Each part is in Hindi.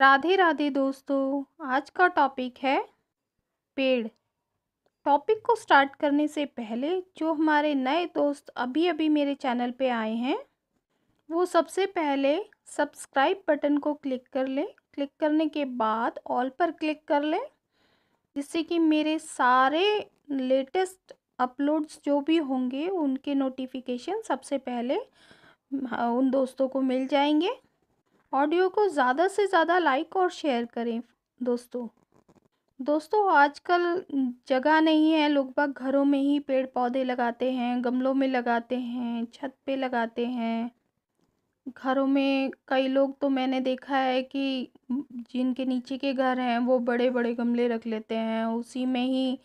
राधे राधे दोस्तों आज का टॉपिक है पेड़ टॉपिक को स्टार्ट करने से पहले जो हमारे नए दोस्त अभी अभी मेरे चैनल पे आए हैं वो सबसे पहले सब्सक्राइब बटन को क्लिक कर लें क्लिक करने के बाद ऑल पर क्लिक कर लें जिससे कि मेरे सारे लेटेस्ट अपलोड्स जो भी होंगे उनके नोटिफिकेशन सबसे पहले हाँ, उन दोस्तों को मिल जाएंगे ऑडियो को ज़्यादा से ज़्यादा लाइक और शेयर करें दोस्तों दोस्तों आजकल जगह नहीं है लोग बाग घरों में ही पेड़ पौधे लगाते हैं गमलों में लगाते हैं छत पे लगाते हैं घरों में कई लोग तो मैंने देखा है कि जिनके नीचे के घर हैं वो बड़े बड़े गमले रख लेते हैं उसी में ही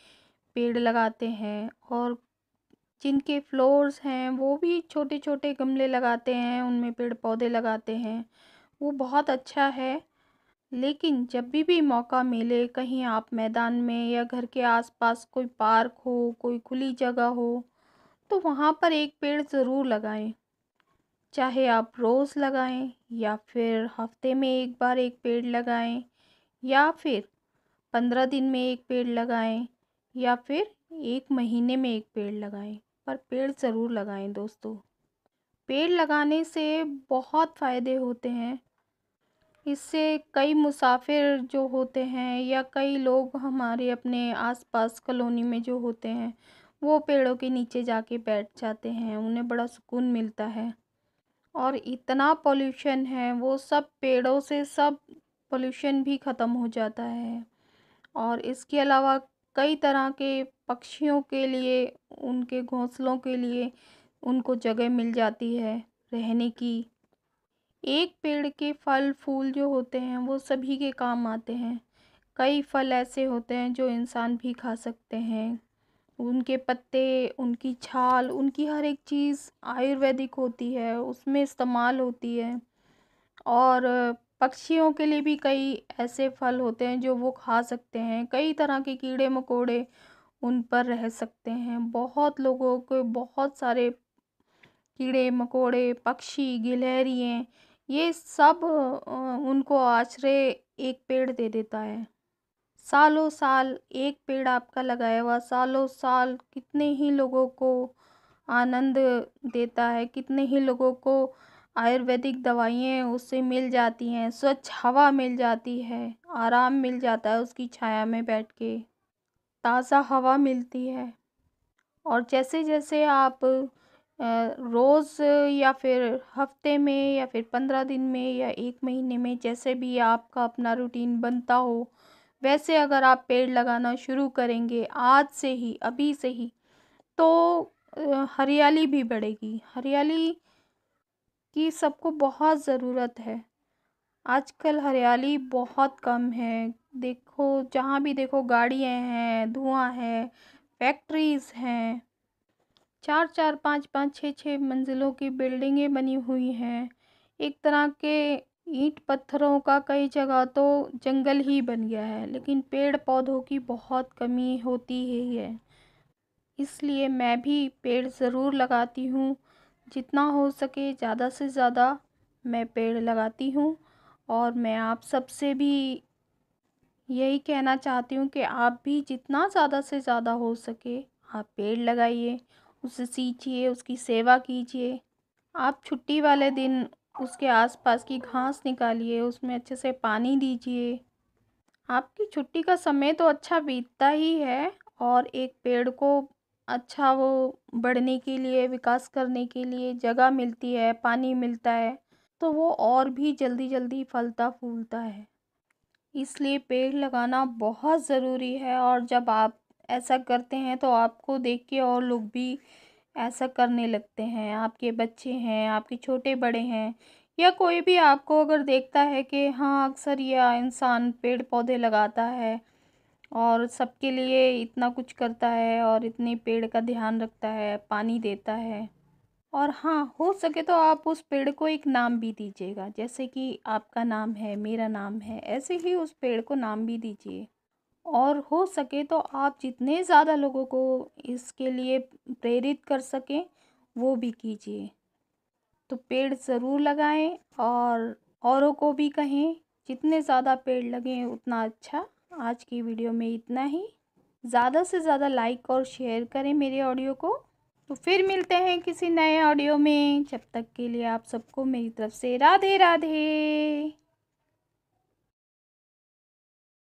पेड़ लगाते हैं और जिनके फ्लोर्स हैं वो भी छोटे छोटे गमले लगाते हैं उनमें पेड़ पौधे लगाते हैं वो बहुत अच्छा है लेकिन जब भी भी मौका मिले कहीं आप मैदान में या घर के आसपास कोई पार्क हो कोई खुली जगह हो तो वहाँ पर एक पेड़ ज़रूर लगाएं चाहे आप रोज़ लगाएं या फिर हफ्ते में एक बार एक पेड़ लगाएं या फिर पंद्रह दिन में एक पेड़ लगाएं या फिर एक महीने में एक पेड़ लगाएं पर पेड़ ज़रूर लगाएं दोस्तों पेड़ लगाने से बहुत फ़ायदे होते हैं इससे कई मुसाफिर जो होते हैं या कई लोग हमारे अपने आसपास कॉलोनी में जो होते हैं वो पेड़ों के नीचे जाके बैठ जाते हैं उन्हें बड़ा सुकून मिलता है और इतना पोल्यूशन है वो सब पेड़ों से सब पोल्यूशन भी ख़त्म हो जाता है और इसके अलावा कई तरह के पक्षियों के लिए उनके घोंसलों के लिए उनको जगह मिल जाती है रहने की एक पेड़ के फल फूल जो होते हैं वो सभी के काम आते हैं कई फल ऐसे होते हैं जो इंसान भी खा सकते हैं उनके पत्ते उनकी छाल उनकी हर एक चीज़ आयुर्वेदिक होती है उसमें इस्तेमाल होती है और पक्षियों के लिए भी कई ऐसे फल होते हैं जो वो खा सकते हैं कई तरह के कीड़े मकोड़े उन पर रह सकते हैं बहुत लोगों को बहुत सारे कीड़े मकोड़े पक्षी गिलहरियाँ ये सब उनको आश्रय एक पेड़ दे देता है सालों साल एक पेड़ आपका लगाया हुआ सालों साल कितने ही लोगों को आनंद देता है कितने ही लोगों को आयुर्वेदिक दवाइयाँ उससे मिल जाती हैं स्वच्छ हवा मिल जाती है आराम मिल जाता है उसकी छाया में बैठ के ताज़ा हवा मिलती है और जैसे जैसे आप रोज़ या फिर हफ़्ते में या फिर पंद्रह दिन में या एक महीने में जैसे भी आपका अपना रूटीन बनता हो वैसे अगर आप पेड़ लगाना शुरू करेंगे आज से ही अभी से ही तो हरियाली भी बढ़ेगी हरियाली की सबको बहुत ज़रूरत है आजकल हरियाली बहुत कम है देखो जहाँ भी देखो गाड़ियाँ हैं धुआं है फैक्ट्रीज़ हैं चार चार पाँच पाँच छः छः मंजिलों की बिल्डिंगें बनी हुई हैं एक तरह के ईंट पत्थरों का कई जगह तो जंगल ही बन गया है लेकिन पेड़ पौधों की बहुत कमी होती ही है इसलिए मैं भी पेड़ ज़रूर लगाती हूँ जितना हो सके ज़्यादा से ज़्यादा मैं पेड़ लगाती हूँ और मैं आप सबसे भी यही कहना चाहती हूँ कि आप भी जितना ज़्यादा से ज़्यादा हो सके आप पेड़ लगाइए उसे सींचिए उसकी सेवा कीजिए आप छुट्टी वाले दिन उसके आसपास की घास निकालिए उसमें अच्छे से पानी दीजिए आपकी छुट्टी का समय तो अच्छा बीतता ही है और एक पेड़ को अच्छा वो बढ़ने के लिए विकास करने के लिए जगह मिलती है पानी मिलता है तो वो और भी जल्दी जल्दी फलता फूलता है इसलिए पेड़ लगाना बहुत ज़रूरी है और जब आप ऐसा करते हैं तो आपको देख के और लोग भी ऐसा करने लगते हैं आपके बच्चे हैं आपके छोटे बड़े हैं या कोई भी आपको अगर देखता है कि हाँ अक्सर यह इंसान पेड़ पौधे लगाता है और सबके लिए इतना कुछ करता है और इतने पेड़ का ध्यान रखता है पानी देता है और हाँ हो सके तो आप उस पेड़ को एक नाम भी दीजिएगा जैसे कि आपका नाम है मेरा नाम है ऐसे ही उस पेड़ को नाम भी दीजिए और हो सके तो आप जितने ज़्यादा लोगों को इसके लिए प्रेरित कर सकें वो भी कीजिए तो पेड़ ज़रूर लगाएं और औरों को भी कहें जितने ज़्यादा पेड़ लगें उतना अच्छा आज की वीडियो में इतना ही ज़्यादा से ज़्यादा लाइक और शेयर करें मेरे ऑडियो को तो फिर मिलते हैं किसी नए ऑडियो में जब तक के लिए आप सबको मेरी तरफ से राधे राधे